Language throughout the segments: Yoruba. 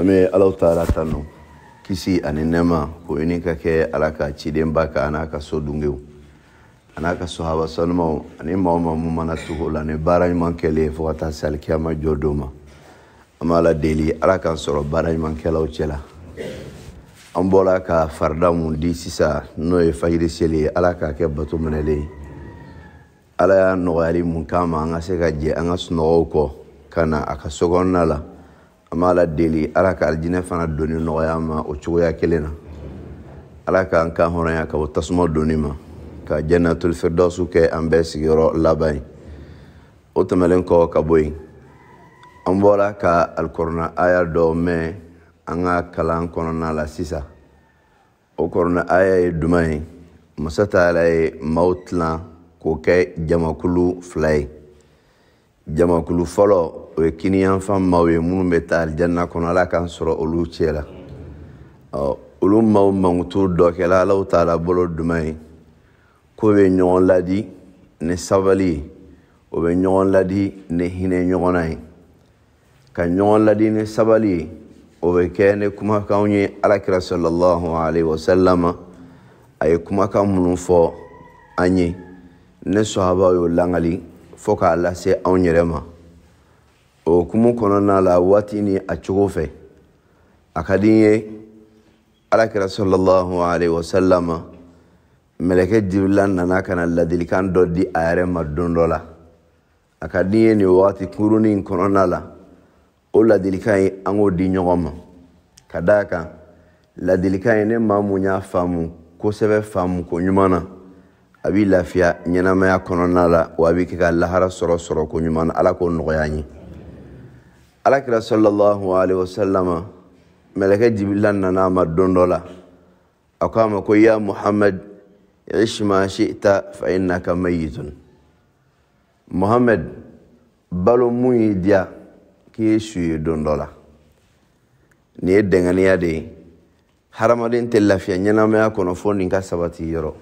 ame bɛ alaw tano kisi ani nɛma k'o ɲini ka kɛ ala ka cidenba kan a n'a so hawa a n'a ani maa o maa mun mana la ne baara ɲuman kɛlen fo ka taa se alikiyama jɔ ma an b'a deli alaka k'an sɔrɔ baara ɲumankɛlaw uchela ambola ka farda mundi sisa noe fahiri sili alaka ke batu ala ala y'a nɔgɔyali mun angaseka je an kana se ka la an b'a la deli ala ka alijinɛ fana doni nɔgɔya ma o cogoya kelen na ala k'an kan hɔrɔnya ka bɔ tasuma doni ma ka jɛnnatul firdawsu kɛ an bɛɛ sigiyɔrɔ laban ye o tɛmɛlen kɔ ka bɔ yen an bɔra ka alikɔrɔna aya dɔ mɛn an ka kalan kɔnɔna la sisan o kɔrɔna aya ye duman ye masa ta yɛrɛ ye maaw tilan k'o kɛ jamakulu fila ye jamakulu fɔlɔ o ye kiniyanfan maw ye minnu be ta aljanna kono ala kan sɔrɔ olu cɛla olu maw mangutur dɔ kɛla alaw taala bolo duma ye ko be ɲɔgɔn ladi ni sabali ye o be ɲɔgɔn ladi ni hinɛ ɲɔgɔnna ye ka ɲɔgɔn ladi ni sabali ye o be kɛ ni kumakaw ye alakira salallahu alaihi wasalama a ye kumakan minnu fɔ an ye ne sahabaw y'o langali fɔɔ k'a lase anw yɛrɛ ma o hukumu kɔnɔna la waati ni a cogo fɛ a ka di n ye alakira sallallahu alaihi wasallam mɛlɛkɛ jibirila nana ka na ladilikan dɔ di a yɛrɛ ma don dɔ la a ka di n ye nin wagati kurunin kɔnɔna la o ladilikan ye an k'o di ɲɔgɔn ma ka d'a kan ladilikan ye ne maa mun y'a faamu kosɛbɛ faamu ko ɲuman na a b'i lafiya ɲɛnamaya kɔnɔna la wa a b'i kɛ ka lahara sɔrɔ sɔrɔ ko ɲuman na ala k'o nɔgɔya an ye alakira sallallahu alaihi wasallama mɛlɛkɛ jibila nana ma don dɔ la a ko a ma ko ya muhamad ish ma shi'ta fa innaka mayyitun muhamad balo mun y'i diya k'i ye su ye don dɔ la nin ye dɛngɛniya de ye hadamaden tɛ lafiya ɲɛnamaya kɔnɔ fo nin ka sabati yɔrɔ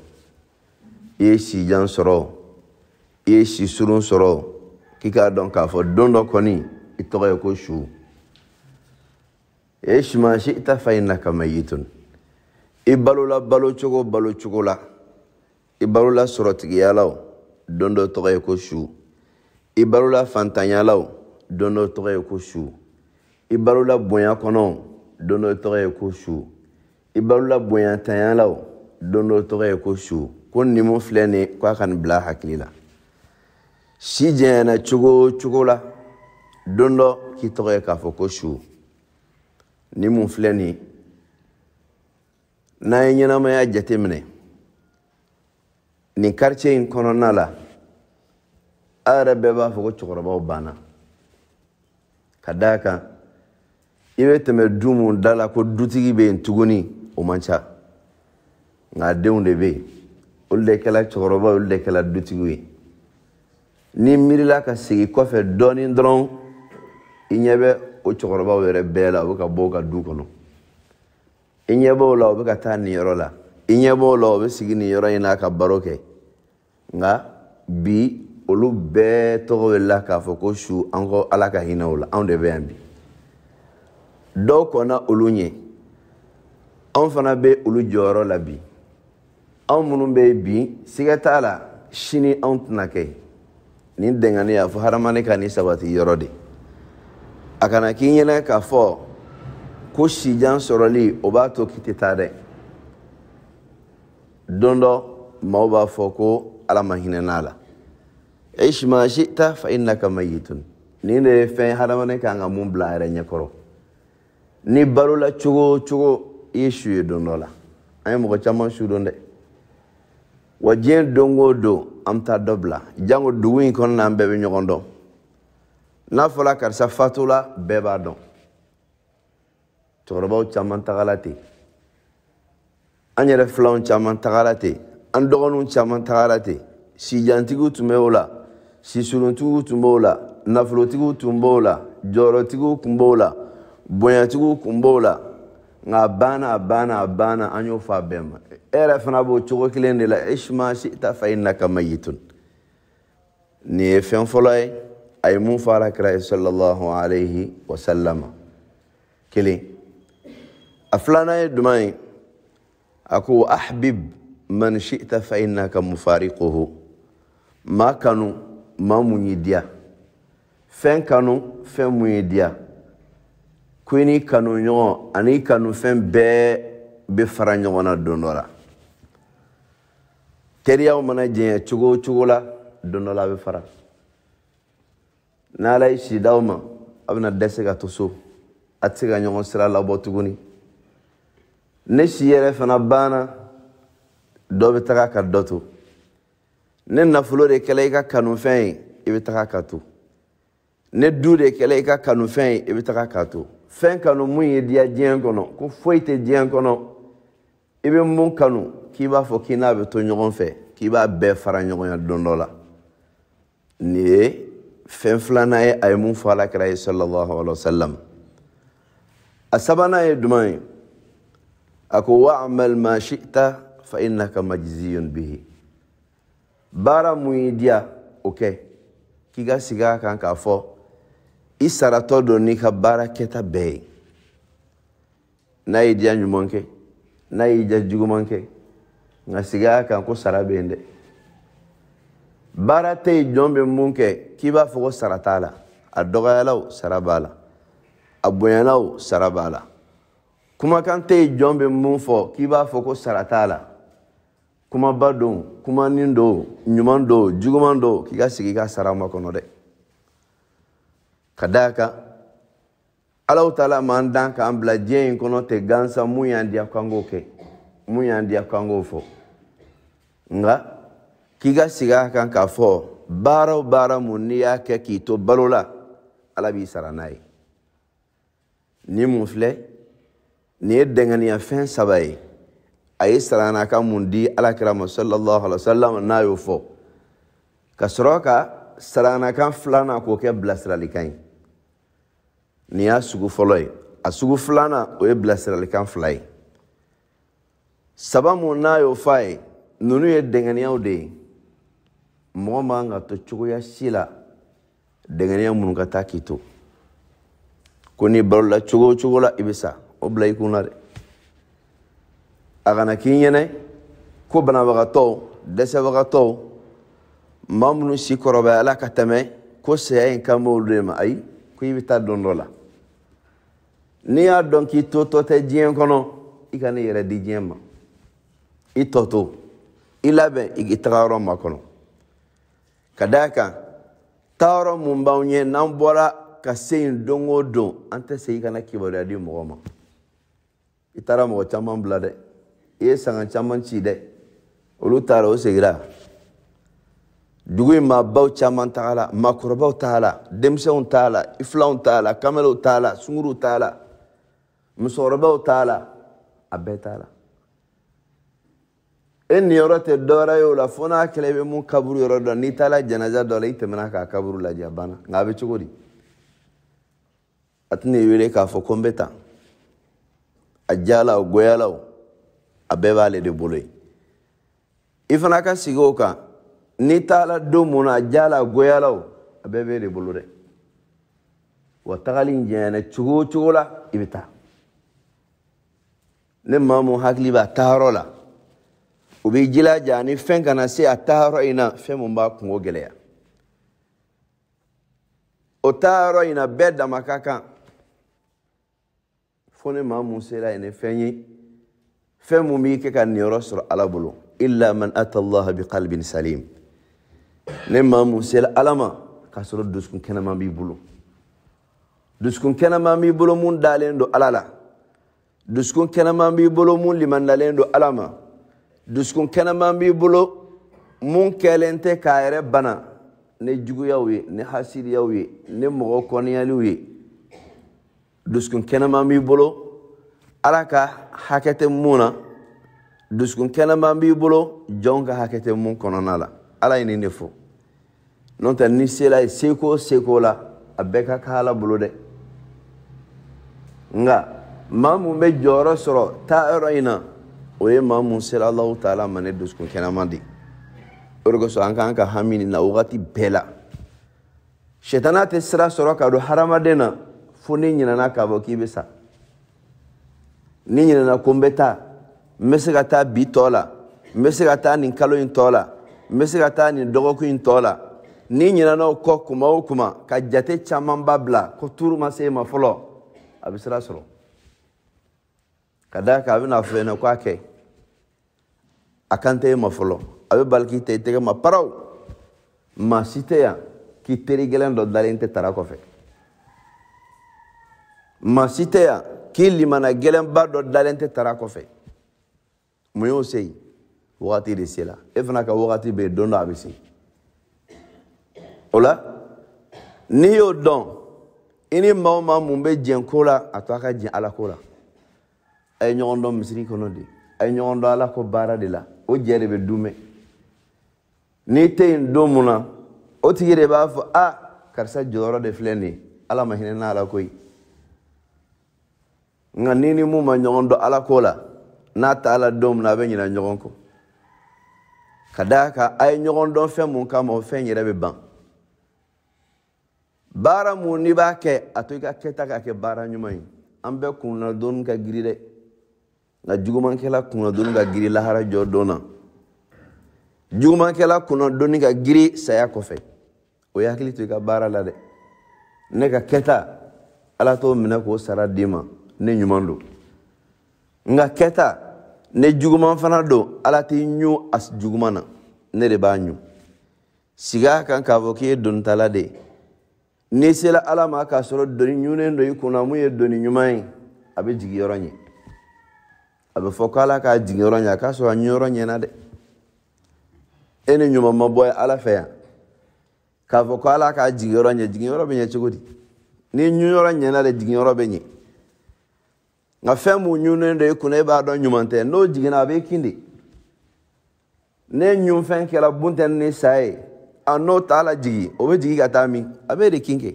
i ye sijan sɔrɔ i ye surun sɔrɔ k'i k'a dɔn k'a fɔ don dɔ kɔni اتقى يكون شو ايش ما شئت فإنك ميت إبالو لا بالو تشوكو بالو تشوكو لا إبالو لا سرطك يالاو دوندو تقى يكون شو إبالو لا فانتان يالاو دوندو تقى يكون شو إبالو لا بويا كونو دوندو تقى يكون شو إبالو لا بويا تان يالاو دوندو تقى يكون شو كون نمو فلاني كوا كان بلا حكلي لا si jɛnyana cogo o cogo la don dɔ k'i tɔgɔ ye k'a fɔ ko su ni mun filɛ nin n'an e ye ɲɛnamaya jate minɛ nin karice in kɔnɔna la a yɛrɛ bɛɛ b'a fɔ ko cɛkɔrɔbaw banna ka d'a kan i bɛ tɛmɛ du mun da la ko dutigi bɛ yen tuguni o man ca nka denw de bɛ yen olu de kɛla cɛkɔrɔbaw olu de kɛla dutigiw ye n'i miirila ka segin kɔfɛ dɔɔni dɔrɔn i ɲɛ bɛ o cɛkɔrɔbaw yɛrɛ bɛɛ la u bɛ ka bɔ u ka du kɔnɔ i ɲɛ b'o la u bɛ ka taa nin yɔrɔ la i ɲɛ b'o la u bɛ sigi nin yɔrɔ in na ka baro kɛ nka bi olu bɛɛ tɔgɔ wulila k'a fɔ ko su an ko ala ka hinɛ o la anw de bɛ yan bi dɔw kɔnna olu ɲɛ anw fana bɛ olu jɔyɔrɔ la bi anw minnu bɛ yen bi siga t'a la sini anw tɛna kɛ nin dɛngani y'a fɔ hadamaden ka nin sabati yɔrɔ de a kana k'i ɲɛna k'a fɔ ko sijan sɔrɔli o b'a to k'i tɛ taa dɛ don dɔ maaw b'a fɔ ko ala ma hinɛ n'a la ish ma shi'ta fa innaka mayyitun ni ne ye fɛn hadamaden kan ka mun bila a yɛrɛ ɲɛkɔrɔ ni la cogo o cogo i ye su ye don dɔ la an ye mɔgɔ caman su don dɛ wa diɲɛ don o don an bɛ taa dɔ bila jango dugu in kɔnɔna an bɛɛ bɛ ɲɔgɔn dɔn n'a fɔla karisa fatola bɛɛ b'a dɔn cɛkɔrɔbaw caman tagala ten an yɛrɛ filanw caman tagala ten an dɔgɔninw caman tagala ten sijantigiw tun bɛ o la sisuruntigiw tun b'o la nafolotigiw tun b'o la jɔyɔrɔtigiw tun b'o la bonyatigiw tun b'o la nka a banna a banna a banna an y'o fɔ a bɛɛ ma e yɛrɛ fana b'o cogo kelen de la e ishma sita fa innaka mayitun nin ye fɛn fɔlɔ ye a ye mun fara kira ye sallallahu alaihi wasallama kelen a filanan ye duman ye a ko ahbib man shita fa innaka mufariquhu maa kanu maa mun y'i diya fɛn kanu fɛn mun y'i diya ko i n'i kanu ɲɔgɔn ani i kanu fɛn bɛɛ bɛ fara ɲɔgɔn na don dɔ la teriyaw mana jɛɲɛ cogo o cogo la don dɔ la a bɛ fara n'ala ye si d'aw ma a bɛna dɛsɛ ka to so a tɛ se ka ɲɔgɔn sira labɔ tuguni ne si yɛrɛ fana banna dɔ bɛ taga ka dɔ to ne nafolo de kɛla i ka kanufɛn ye i bɛ taga ka to ne du de kɛla i ka kanufɛn ye i bɛ taga ka to fɛn kanu mun ye diya diɲɛ kɔnɔ ko foyi tɛ diɲɛ kɔnɔ i bɛ mun kanu k'i b'a fɔ k'i n'a bɛ to ɲɔgɔn fɛ k'i b'a bɛɛ fara ɲɔgɔn ya don dɔ la nin ye fɛn filanan ye a ye mun fɔ alakira ye sallallahu alaihi wasallam a sabanan ye duman ye a ko wa'amal ma shi'ta fa innaka majziyun bihi baara mun y'i diya o kɛ k'i ka sigi a kan k'a fɔ i saratɔ don n'i ka baara kɛta bɛɛ ye n'a y'i diya ɲuman kɛ n'a y'i diya juguman kɛ nka sigi a kan ko sara bɛ yen dɛ baara tɛ yen jɔn bɛ mun kɛ k'i b'a fɔ ko sara t'a la a dɔgɔyala o sara b'a la a bonyana o sara b'a la kumakan tɛ yen jɔn bɛ mun fɔ k'i b'a fɔ ko sara t'a la kumaba don kumanin don ɲuman don juguman don k'i ka sigi i ka sara ma dɛ ka d'a kan alaw ta la m'an dan k'an bila diɲɛ in kɔnɔ tɛ gansan mun y'an diya k'an k'o kɛ mun y'an diya k'an k'o fɔ nka. k'i ka sigi a kan k'a fɔ baara o baara mun n'i y'a kɛ k'i to balo la ala b'i sara n'a ye nin mun filɛ nin ye dɛngɛniyafɛn saba ye a ye sara n'a ka mun di alakira ma sallallahu alaihi wasallam n'a y'o fɔ ka sɔrɔ ka saranakan filanan k'o kɛ bilasiralikan ye nin y'a sugu fɔlɔ ye a sugu filanan o ye bilasiralikan fila ye saba mun n'a y'o fɔ a ye ninnu ye dɛngɛnniyaw de ye mɔgɔ man ka to cogoya si la dɛgɛniya minnu ka taa k'i to ko n'i balola cogo o cogo la i bɛ sa o bila i kun na dɛ a kana k'i ɲɛnɛ ko banabagatɔw dɛsɛbagatɔw maa minnu si kɔrɔbayala ka tɛmɛ ko saya in kan b'olu de ma ayi ko i bɛ taa don dɔ la n'i y'a dɔn k'i to tɔ tɛ diɲɛ kɔnɔ i ka n'i yɛrɛ di diɲɛ ma i tɔ to i labɛn i taga yɔrɔ makɔnɔ ka d'a kan tɔɔrɔ mun b'anw ɲɛ n'an bɔra ka se yen don o don an tɛ segin ka na kibaruya di mɔgɔ ma i taara mɔgɔ caman bila dɛ i ye sanga caman ci dɛ olu taara o segira dugu in maabaw caman t'a la maakɔrɔbaw t'a la denmisɛnw t'a la ifilanw t'a la kamalew t'a la sunguruw t'a la musokɔrɔbaw t'a la a bɛɛ t'a la en niyoro te dorayo la fo naa kela i be mun kaburu yoro dɔ ni taala janaja dɔ la i tɛmɛna kaa kaburu lajɛ a bana nka a be cogo di a tɛna i wele k'a fɔ ko n be ta a jala o goyala o a bɛɛ b'a le de bolo ye i fana ka sigi o kan ni taala don mun na a jala goyala o a bɛɛ bee le bolo dɛ wa tagali n jɛyana cogo o cogo la i be ta ne mamu hakili b'a taarɔ la o b'i jilaja ni fɛn kana se a taayɔrɔ in na fɛn mun b'a kungo gɛlɛya o taayɔrɔ in na bɛɛ dama ka kan fo ni maa mun sera yen ni fɛn ye fɛn mun b'i kɛ ka niyɔrɔ sɔrɔ ala bolo illa man ata allah bi qalbin salim ni maa mun sera ala ma k'a sɔrɔ dusukun kɛnɛma b'i bolo dusukun kɛnɛma b'i bolo mun dalen don ala la dusukun kɛnɛma b'i bolo mun limaniyalen don ala ma dusukun kɛnɛman b'i bolo mun kɛlen tɛ k'a yɛrɛ bana ni juguyaw ye ni hasidiyaw ye ni mɔgɔ kɔniyaliw ye dusukun kɛnɛman b'i bolo ala ka hakɛ tɛ mun na dusukun kɛnɛman b'i bolo jɔn ka hakɛ tɛ mun kɔnɔna la ala ye nin de fɔ n'o tɛ ni sela ye seko seko la a bɛɛ ka kan ala bolo dɛ nka maa mun bɛ jɔyɔrɔ sɔrɔ taa yɔrɔ in na o ye maa mun sera alahu taala ma ne dusukun kɛnɛma de o de kosɔn an kan ka hami nin na wagati bɛɛ la sɛtana tɛ sira sɔrɔ ka don hadamaden na fo ni ɲinana k'a fɔ k'i bɛ sa ni ɲinana ko n bɛ taa n bɛ se ka taa bi tɔ la n bɛ se ka taa nin kalo in tɔ la n bɛ se ka taa nin dɔgɔkun in tɔ la ni ɲinana o kɔ kuma o kuma ka jate camanba bila ko turu ma se e ma fɔlɔ a bɛ sira sɔrɔ ka d'a kan a bɛna fɔ e ɲɛna k'a kɛ a kan tɛ e ma fɔlɔ a bɛ bali k'i ta i tɛgɛ ma paraw maa si tɛ yan k'i teri gɛlɛn dɔ dalen tɛ tara kɔfɛ maa si tɛ yan k'i limana gɛlɛnba dɔ dalen tɛ tara kɔfɛ mun y'o se yen wagati de se la e fana ka wagati bɛ yen don dɔ a bɛ se o la n'i y'o dɔn i ni maa o maa mun bɛ jɛn ko la a to a ka jɛn ala ko la a ye ɲɔgɔn dɔn misiri kɔnɔ de a ye ɲɔgɔn dɔn ala ko baara de la o jɛ de bɛ dume n'i tɛ yen don mun na o tigi de b'a fɔ a karisa jɔyɔrɔ de filɛ nin ye ala ma hinɛ n'ala koyi nka ni ni mun ma ɲɔgɔn dɔn ala ko la n'a t'a la don min na a bɛ ɲina ɲɔgɔn kɔ ka d'a kan a ye ɲɔgɔn dɔn fɛn mun kama o fɛn yɛrɛ bɛ ban baara mun n'i b'a kɛ a to i ka kɛta ka kɛ baara ɲuman ye an bɛɛ kunna dɔɔni ka girin dɛ nka jugumankɛla kunna ka girin lahara jɔ dɔn na jugumankɛla kunna dɔɔni ka girin saya kɔfɛ o ye hakili to i ka baara la dɛ ne ka kɛta ala t'o minɛ k'o sara d'i ma ne ɲuman don nka kɛta ne juguman fana don ala t'i ɲu a juguman na ne de b'a ɲu siga kan k'a fɔ k'i ye donitala de ye n'i sela ala ma k'a sɔrɔ doni ɲunen don i kunna mun ye doni ɲuman ye a bɛ jigin yɔrɔ ɲɛ a bɛ fɔ ko ala k'a jigiyɔrɔ ɲɛ a k'a sɔrɔ a ɲɛyɔrɔ ɲɛna dɛ e ni ɲuman ma bɔ ala fɛ yan k'a fɔ ko ala k'a jigiyɔrɔ ɲɛ jigiyɔrɔ bɛ ɲɛ cogo di ni ɲɛyɔrɔ ɲɛna dɛ jigiyɔrɔ bɛ ɲɛ nka fɛn mun ɲunen don i kunna e b'a dɔn ɲuman tɛ n'o jiginna a b'i kin de ne ɲunfɛn kɛra buntɛni ni sa ye a n'o t'a la jigi o bɛ jigi ka taa min a b'e de kin kɛ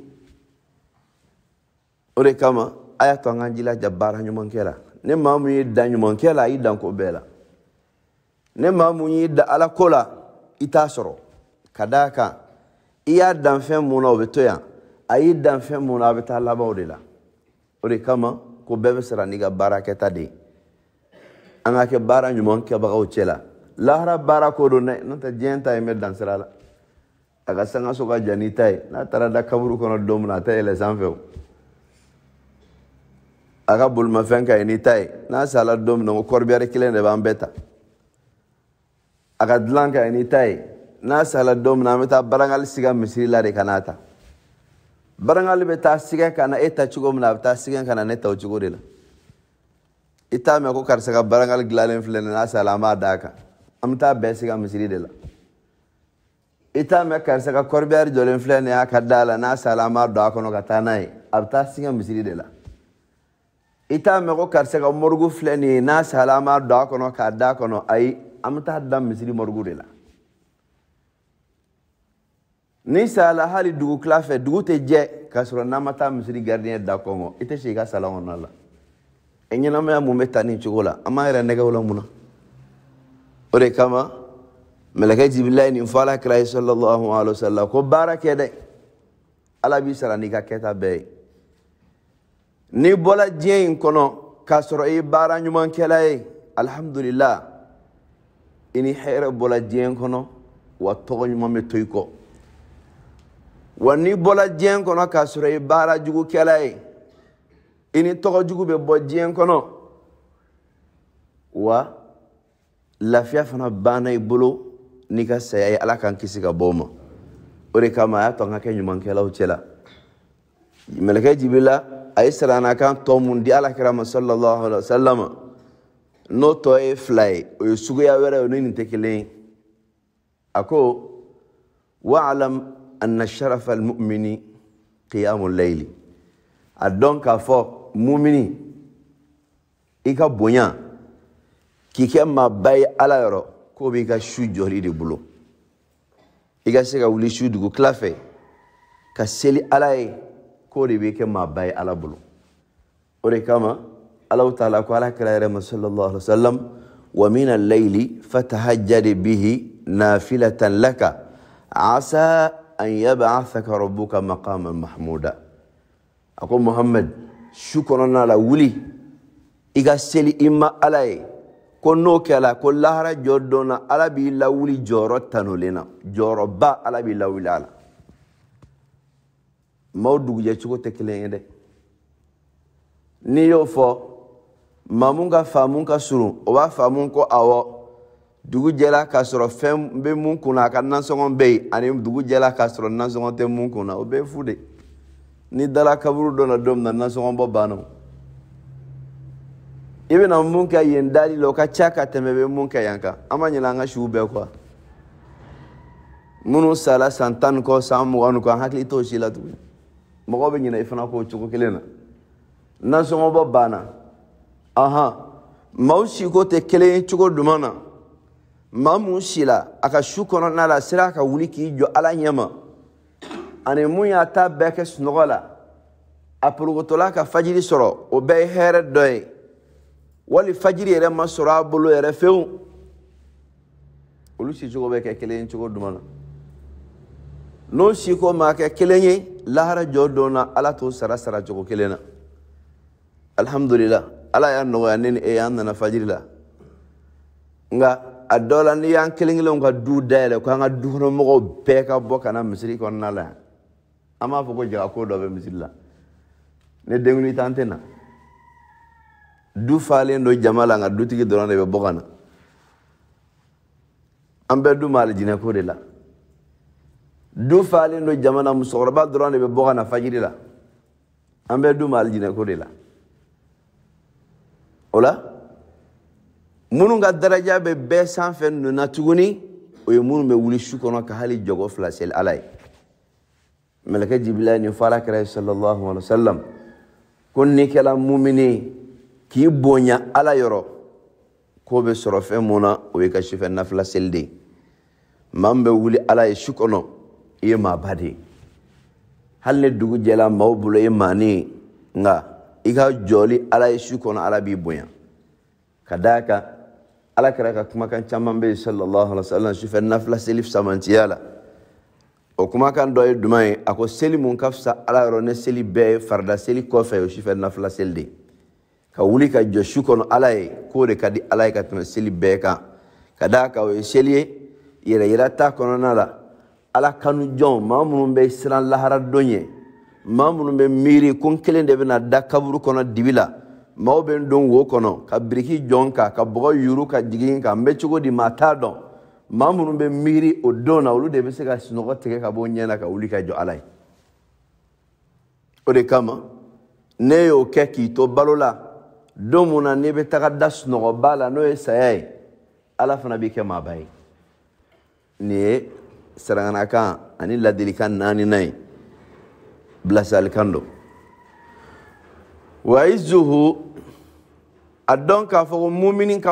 o de kama a y'a to an k'an jilaja baara ɲuman kɛ ne mamu yi da ɲuman kɛ yi da ko bɛɛ la ne mamu yi da ala ko la i t'a sɔrɔ ka d'a kan i y'a dan fɛn mun na o dan mun na a kama ko bɛɛ sara n'i ka baara ta de ye an ka kɛ baara ɲuman kɛbagaw cɛ la lahara baara ko don dɛ n'o diɲɛ ta la a ka sanga ka n'a taara da kaburu kɔnɔ don min na a tɛ yɛlɛ a ka bolimafɛn ka ɲi n'i ta ye n'a sala don min na ko kɔrɔbiyari kelen de b'an bɛɛ ta a ka dilan ka n'i ta ye n'a sala don min na an bɛ taa barangali siga misiri la de ka n'a ta barangali bɛ taa sigɛ ka na e ta cogo min na a bɛ taa sigɛ ka na ne ta o cogo de la i t'a mɛn ko karisa ka barangali dilanlen filɛ nin n'a sala an b'a d'a kan an bɛ taa bɛɛ siga misiri de la i t'a mɛn karisa ka kɔrɔbiyari jɔlen filɛ nin y'a ka da la n'a sala an b'a don a kɔnɔ ka taa n'a ye a bɛ taa sigɛ misiri de la. i t'a mɛn ko karisa ka mɔrigu filɛ nin ye n'a sala an b'a don a kɔnɔ k'a da a kɔnɔ ayi an bɛ taa da misiri mɔrigu de la ni sala hali dugu tila fɛ dugu tɛ jɛ k'a sɔrɔ n'an ma taa misiri garidiyɛn da kɔngɔ i tɛ si i ka sala kɔnɔna la i ɲɛnamaya mun bɛ taa nin cogo la an b'an yɛrɛ nɛgɛw la mun na o de kama mɛlɛkɛ jibirila ye nin fɔ ala kira ye sɔlɔlɔhu alayhi wa sallam ko baara kɛ dɛ ala b'i sara n'i ka kɛta bɛɛ ye. n'i bɔla diɲɛ in kɔnɔ k'a sɔrɔ i ye baara ɲumankɛla ye alihamudulila i ni hɛrɛ bɔla diɲɛ kɔnɔ wa tɔgɔ ɲuman bɛ to i kɔ wa n'i diɲɛ kɔnɔ k'a sɔrɔ i ye baara jugukɛla ye i ni tɔgɔ jugu bɛ bɔ diɲɛ kɔnɔ wa lafiya fana banna i bolo n'i ka saya ye ala k'an kisi ka bɔ o ma o de kama a y'a to an ka kɛ ɲumankɛlaw cɛla mɛlɛkɛ jibirila أيسر أنا كان تومن دي على كرام صلى الله عليه وسلم نو توي فلاي ويسوغ يا ورا ونين تكلين أكو وعلم أن شرف المؤمن قيام الليل أدون كافو مؤمني إيكا بونيا كيكا ما باي على يرو كو بيكا شجوري دي بلو إيكا سيكا ولي شو دوكو كلافي كسيلي على يرو إيه؟ كوري بيك ما باي على بلو أري كما الله تعالى قال كلا صلى الله عليه وسلم ومن الليل فتهجد به نافلة لك عسى أن يبعثك ربك مقاما محمودا أقول محمد شكرا على ولي إذا سيلي إما علي كنو كلا كل لهرة جودونا على بي لولي جورتنا لنا جورو على بي لولي على maaw dugujɛ cogo tɛ kelen ye dɛ n'i y'o fɔ maa mun ka faamu ka surun o b'a faamu ko awɔ dugu jɛla k'a sɔrɔ fɛn bɛ mun kunna a ka nansɔngɔ bɛ yen ani dugu jɛla k'a sɔrɔ nansɔngɔ tɛ mun kunna o bɛɛ fu de n'i dala kaburu dɔ la don min na nansɔngɔ bɔ banna o i bɛna mun kɛ yen dali la o ka ca ka tɛmɛ bɛ mun kɛ yan kan an ma ɲinɛ an ka siw bɛɛ kɔ minnu sala san tan ni kɔ san mugan ni kɔ an hakili t'o si la tuguni mɔgɔ bɛ ɲinɛ i fana k'o cogo kelen na nasɔngɔbɔ banna ahan maaw siko tɛ kelen ye cogo duman na maa mun sila a ka su kɔnɔna la sera ka wuli k'i jɔ ala ɲɛma ani mun y'a ta bɛɛ kɛ sunɔgɔ la a porokotola ka fajiri sɔrɔ o bɛɛ ye hɛrɛ dɔ ye wali fajiri yɛrɛ ma sɔrɔ a bolo yɛrɛ fewu olu si cogo bɛ kɛ kelen ye cogo duman na non siko ma kɛ kelen ye lahara jɔ dɔna ala to sara sara cogo kelen na alhamdulila ala y'a nɔgɔya ne ni e an nana fajiri la nga a dɔ la ni y'an kelen kelenw ka duu dayɛlɛ ko an ka dukɔnɔmɔgɔw bɛɛ ka bɔ kana misiri kɔnɔna la an b'a fɔ ko jaga ko dɔ bɛ misiri la ne denguli tan tɛ na du falen do jama la nga dutigi dɔrɔn de bɛ bɔ kana an bɛɛ du ma alijinɛ ko de la دو فالين دو جمانا مسغربا دران بي بوغانا فجري لا امبي دو مال جينا كوري لا اولا منو غا درجا بي بي سان فن نو ناتوغوني وي مونو بي ولي شكونا كهالي جوغو فلاسيل علي ملك جبلاني فراك رأي صلى الله عليه وسلم كن نيكلا مؤمني كي بونيا على يرو كو بي صرفين منا وي كشفين نفلاسيل دي مام بي ولي علي شكونا i ye maa ba de ye hali ni dugu jɛla maaw bolo i ye maani ye nka i ka jɔli ala ye su kɔnɔ ala b'i bonya ka daa kan ala kɛra ka kumakan caman bɛ yen sallallahu alaihi wa sallam sufɛ nafila seli samantiya la o kumakan dɔ ye duman ye a ko seli mun ka fisa ala yɔrɔ ne seli bɛɛ ye farida seli kɔfɛ o sufɛ nafila seli de ye ka wuli ka jɔ su kɔnɔ ala ye k'o de ka di ala ye ka tɛmɛ seli bɛɛ kan ka daa kan o ye seli ye yɛrɛ ta kɔnɔna la. ala kanu jɔnw maa minnu bɛ siran lahara don ye maa minnu bɛ miiri ko n kelen de bɛna da kaburu kɔnɔ dibi la maaw bɛ n don wo kɔnɔ ka biriki jɔn kan ka bɔgɔ yuru ka jigin kan n bɛ cogo di maa t'a dɔn maa minnu bɛ miiri o don na olu de bɛ se ka sunɔgɔ tigɛ ka bɔ ɲɛ na ka wuli ka jɔ ala ye o de kama ne y'o kɛ k'i to balo la don mun na n'i bɛ taga da sunɔgɔba la n'o ye saya ye ala fana b'i kɛ maaba ye nin ye saraganakan ani ladilikan naaninan ye bilasiralikan do wa izuhu a dɔn k'a fɔ ko mumini ka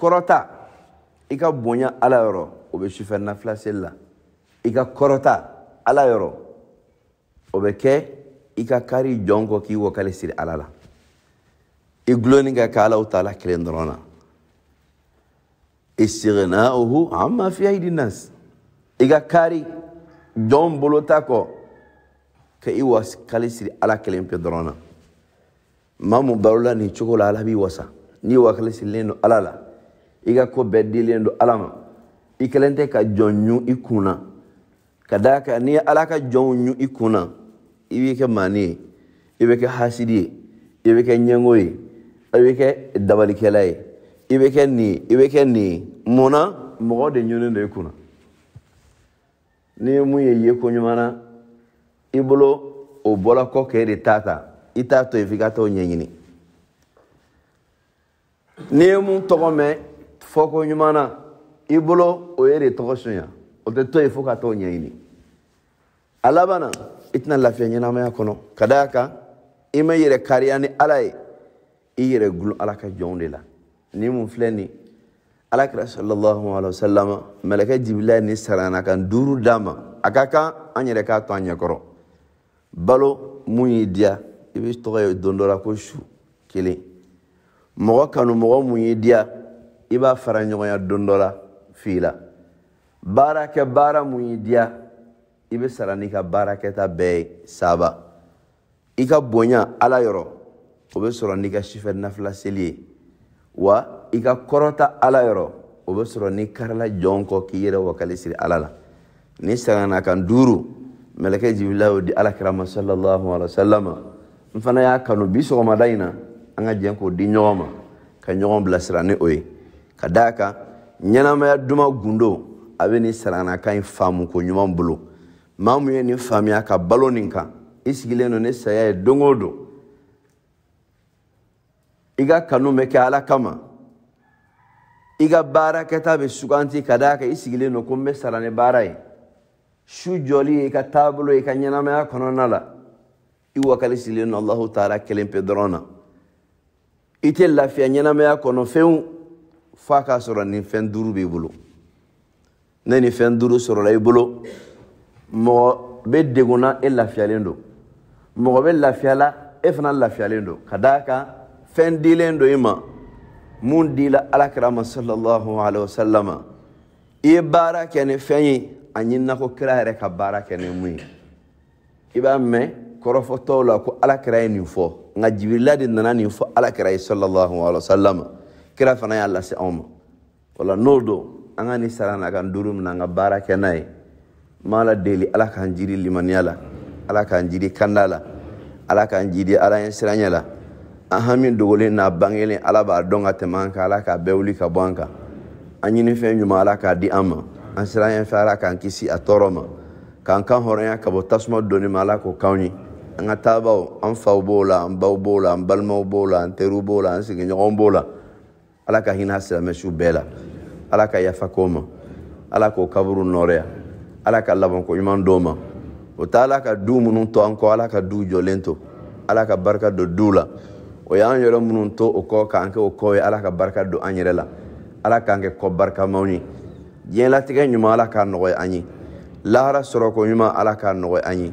kɔrɔta i ka bonya ala yɔrɔ o bɛ sufɛ nafila seli la i ka kɔrɔta ala yɔrɔ o bɛ kɛ i ka kari jɔn kɔ k'i wakali siri ala la i gulonni ka kɛ alaw ta la kelen dɔrɔn na istighnauhu amma fi aidi nas iga kari jɔn bolo ta ka i waskali siri ala kelen pe dɔrɔn na barola nin cogo la ala b'i wasa n'i wakali sirilen don ala la i ka ko bɛɛ dilen don ala ma i kelen tɛ ka jɔn ɲu i kun ka d'a kan n'i ala ka jɔnw ɲu i kun i b'i kɛ maani ye i bɛ kɛ hasidi ye i bɛ kɛ ɲɛngo ye i bɛ kɛ dabalikɛla ye i bɛ kɛ nin i bɛ kɛ nin munna mɔgɔ de ɲininen don i kunna n'i ye mun ye ye ɲuman na i bolo o bɔra kɔ k'e de t'a ta i t'a to yen f'i ka t'o ɲɛɲini n'i ye mun tɔgɔ mɛn fɔ ko ɲuman na i bolo o ye de tɔgɔ sonya o tɛ to yen fo ka t'o ɲɛɲini a laban na i tɛna lafiya ɲɛnamaya kɔnɔ ka d'a kan i ma yɛrɛ kariya ni ala ye i yɛrɛ gulon ala ka jɔnw de la. نيمو الفلاني على كرة صلى الله عليه وسلم ملكة جبريل نسرانا كان دور داما أكاكا أن يركا تانيا كرو بالو موني ديا يبيش تغير دندورا كوشو كيلي مغا كانوا مغا موني ديا إبا فرانيوغا دندورا فيلا بارك بارا موني ديا إبي سراني كا باركة بي سابا إكا بونيا على يرو وبسراني شفر نفلا سليه wa i ka kɔrɔta ala yɔrɔ o bɛ sɔrɔ n'i karila jɔn kɔ k'i yɛrɛ wakali siri ala la ni sangana kan duuru mɛlɛkɛ jibirila y'o di alakirama sallallahu alaihi wa sallam n fana y'a kanu bi sɔgɔmada in na an ka jɛn k'o di ɲɔgɔn ma ka ɲɔgɔn bilasira ni o ye ka d'a kan ɲɛnamaya duman gundo a bɛ nin saranakan in faamu ko ɲuman bolo maa mun ye nin faamuya ka balo nin kan i sigilen don ni saya ye don o don i ka kanu bɛ kɛ ala kama i ka baarakɛta bɛ suganti ka d'a kan i sigilen don ko n bɛ sara ni baara ye su jɔli ye i ka taabolo i ka ɲɛnamaya kɔnɔna la i wakali sigilen don alahu taala kelen pe dɔrɔn na i tɛ lafiya ɲɛnamaya kɔnɔ fɛnw f'a k'a sɔrɔ nin fɛn duuru b'i bolo ne nin fɛn duuru sɔrɔla i bolo mɔgɔ bɛ degunna e lafiyalen don mɔgɔ bɛ lafiyala e fana lafiyalen don ka d'a kan fɛn dilen do i ma mun dila alakira ma sallallahu alaihi wasallam i ye baara kɛ ni fɛn ye a ɲinina ko kira yɛrɛ ka baara kɛ ni mun ye i b'a mɛn kɔrɔfɔtɔw la ko alakira ye nin fɔ nka jibirila de nana nin fɔ alakira ye sallallahu alaihi wasallam kira fana y'a lase anw ma o n'o don an ka nin sara n'a ka duuru min na an ka baara kɛ n'a ye n b'a la deli ala k'an jiri limaniya la ala k'an jiri kanda la ala k'an jiri ala ɲɛ siranya la an hami dogolen n'a bangelen ala b'a dɔn ka tɛmɛ an kan ala k'a bɛɛ wuli ka bɔ an kan an ɲini fɛn ɲuman ala k'a di an ma an sira ɲɛ fɛ ala k'an kisi a tɔɔrɔ ma k'an kan hɔrɔnya ka bɔ tasuma dɔɔni ma ala k'o k'anw ye an ka taabaw an faw b'o la an baw b'o la an balimaw b'o la an teriw b'o la an sigiɲɔgɔnw b'o la ala ka hinɛ a silamɛsiw bɛɛ la ala ka yafa k'o ma ala k'o kaburu nɔrɔya ala ka labanko ɲuman d'o ma o t'a ala ka du minnu to an kɔ ala ka du jɔlen to ala ka barika don duw la o y'an yɛrɛ minnu to o kɔ k'an kɛ o kɔ ye ala ka barika don an yɛrɛ la ala k'an kɛ kɔ barikamaw ye diɲɛlatigɛ ɲuman ala k'a nɔgɔya an ye lahara sɔrɔko ɲuman ala k'a nɔgɔya an ye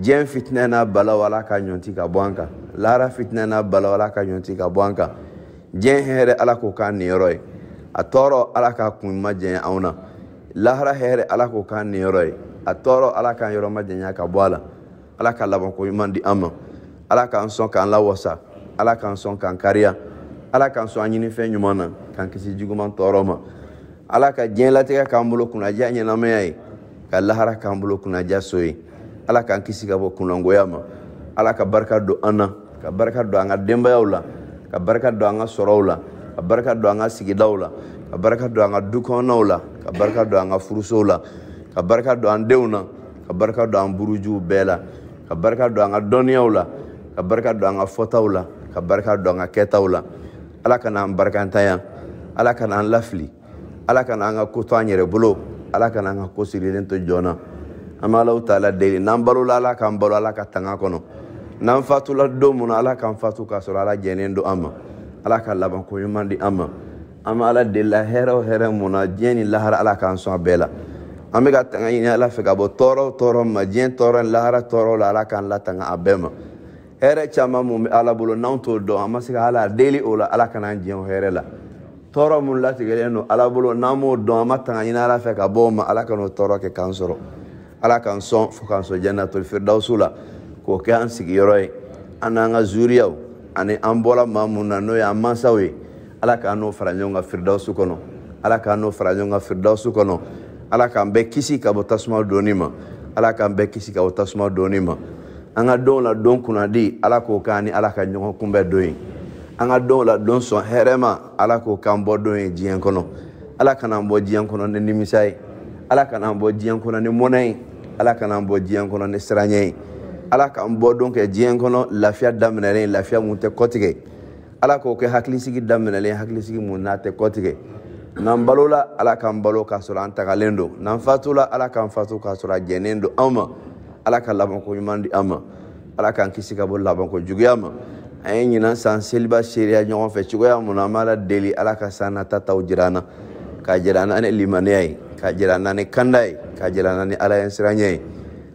diɲɛ fitinɛ n'a balaw ala ka ɲɔnti ka bɔ an kan lahara fitinɛ n'a balaw ala ka ɲɔnti ka bɔ an kan diɲɛ hɛrɛ ala k'o k'an niyɔrɔ ye a tɔɔrɔ ala k'a kun ma jɛnya anw na lahara hɛrɛ ala k'o k'an niyɔrɔ ye a tɔɔrɔ ala k'an yɔrɔ ma jɛnya ka bɔ a la ala ka labanko ɲuman di an ma ala k'an sɔn k'an lawasa ala k'an sɔn k'an kariya ala k'an sɔn an ɲini fɛn ɲuman na k'an kisi juguman tɔɔrɔ ma ala ka diɲɛlatigɛ k'an bolo kunnaja ɲɛnamaya ye ka lahara k'an bolo kunnaja so ye ala k'an kisi ka bɔ kunnangoya ma ala ka barika don an na ka barika don an ka denbayaw la ka barika don an ka sɔrɔw la ka barika don an ka sigidaw la ka barika don an ka du la ka barika don an ka furusow la ka barika don an denw na ka barika don an burujuw bɛɛ la ka barika don an ka dɔnniyaw la ka barika don an ka fɔtaw la ka barika don an ka kɛtaw la ya. ala kana an barikantanya ala kana an lafili ala kana an ka ko to an yɛrɛ bolo ala kana an ka ko to jɔn an bɛ alaw taala deli n'an balola ala k'an balo ala ka tanga kɔnɔ n'an fatula don mun na ala k'an fatu k'a sɔrɔ ala jɛnnen don an ma ala ka labanko ɲuman di an ma an bɛ ala deli hɛrɛ o hɛrɛ mun na diɲɛ ni lahara ala k'an sɔn a bɛɛ la an ka tanga ɲini ala fɛ ka bɔ tɔɔrɔ tɔɔrɔ ma diɲɛ tɔɔrɔ ni lahara tɔɔrɔ la ala k'an latanga a bɛɛ ma hɛrɛ caman mun bɛ ala bolo n'anw t'o dɔn an ma se ka ala deli o la ala kan'an jɛn o hɛrɛ la tɔɔrɔ mun latigɛlen don ala bolo n'an m'o dɔn an ma tanga ɲini ala fɛ ka bɔ o ma ala kan'o tɔɔrɔ kɛ k'an sɔrɔ ala k'an sɔn fo k'an sɔn jannatul firdawsu la k'o kɛ an sigiyɔrɔ ye an n'an ka zuriyaw ani an bɔla maa mun na n'o y'an mansaw ye ala k'an n'o fara ɲɔgɔn kan firidawsu kɔnɔ ala k'an n'o fara ɲɔgɔn kan firidawsu kɔnɔ ala k'an bɛɛ kisi ka bɔ tasuma donni ma ala k'an bɛɛ kisi ka bɔ tasuma donni ma an ka dɔn la don kunnadi ala k'o k'an ni ala ka ɲɔgɔn kunbɛn don ye an ka dɔn la don sɔn hɛrɛma ala k'o k'an bɔ don ye diɲɛ kɔnɔ ala kan'an bɔ diɲɛ kɔnɔ ni nimisa ye ala kan'an bɔ diɲɛ kɔnɔ ni mɔnɛ ye ala kan'an bɔ diɲɛ kɔnɔ ni siranya ye ala k'an bɔ don kɛ diɲɛ kɔnɔ lafiya daminɛlen lafiya mun tɛ kɔtigɛ ala k'o kɛ hakilisigi daminɛlen hakilisigi mun n'a tɛ kɔtigɛ n'an balola ala k'an balo k'a sɔrɔ an tagalen don n'an fatola ala k'an fato k'a sɔrɔ a jɛnnen don anw ma ala ka labanko ɲuman di an ma ala k'an kisi ka bɔ labanko juguya ma an ye ɲinan san seliba seereya ɲɔgɔn fɛ cogoya mun na an b'a la deli ala ka san natataw jira an na k'a jira an na ni limaniya ye k'a jira an na ni kanda ye k'a jira an na ni ala ye siranya ye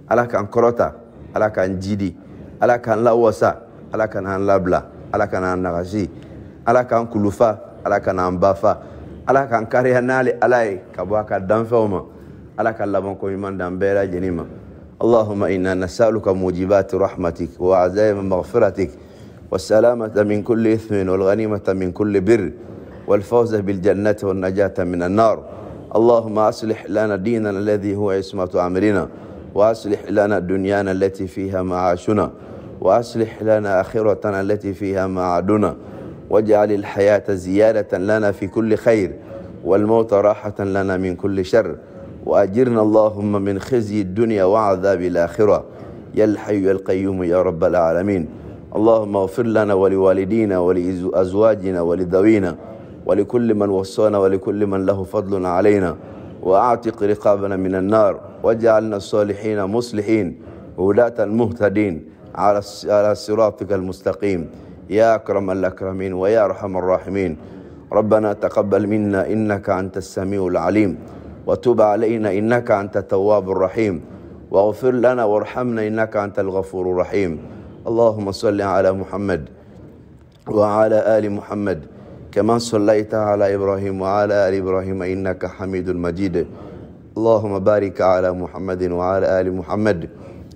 ala k'an kɔrɔta ala k'an jidi ala k'an lawasa ala kana an labila ala kana an nagasi ala k'an kulufa ala kana an bafa ala k'an kariya n'ale ala ye ka bɔ a ka danfɛnw ma ala ka labanko ɲuman dan bɛɛ lajɛlen ma اللهم إنا نسألك موجبات رحمتك وعزائم مغفرتك والسلامة من كل إثم والغنيمة من كل بر والفوز بالجنة والنجاة من النار اللهم أصلح لنا ديننا الذي هو عصمة أمرنا وأصلح لنا دنيانا التي فيها معاشنا وأصلح لنا آخرتنا التي فيها معادنا واجعل الحياة زيادة لنا في كل خير والموت راحة لنا من كل شر وأجرنا اللهم من خزي الدنيا وعذاب الآخرة يا الحي يا القيوم يا رب العالمين اللهم اغفر لنا ولوالدينا ولأزواجنا ولذوينا ولكل من وصانا ولكل من له فضل علينا وأعتق رقابنا من النار واجعلنا الصالحين مصلحين ولاة المهتدين على صراطك المستقيم يا أكرم الأكرمين ويا أرحم الراحمين ربنا تقبل منا إنك أنت السميع العليم وتب علينا إنك أنت التواب الرحيم واغفر لنا وارحمنا إنك أنت الغفور الرحيم اللهم صل على محمد وعلى آل محمد كما صليت على إبراهيم وعلى آل إبراهيم إنك حميد مجيد اللهم بارك على محمد وعلى آل محمد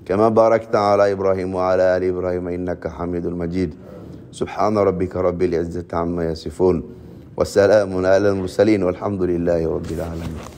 كما باركت على إبراهيم وعلى آل إبراهيم إنك حميد مجيد سبحان ربك رب العزة عما يصفون وسلام على المرسلين والحمد لله رب العالمين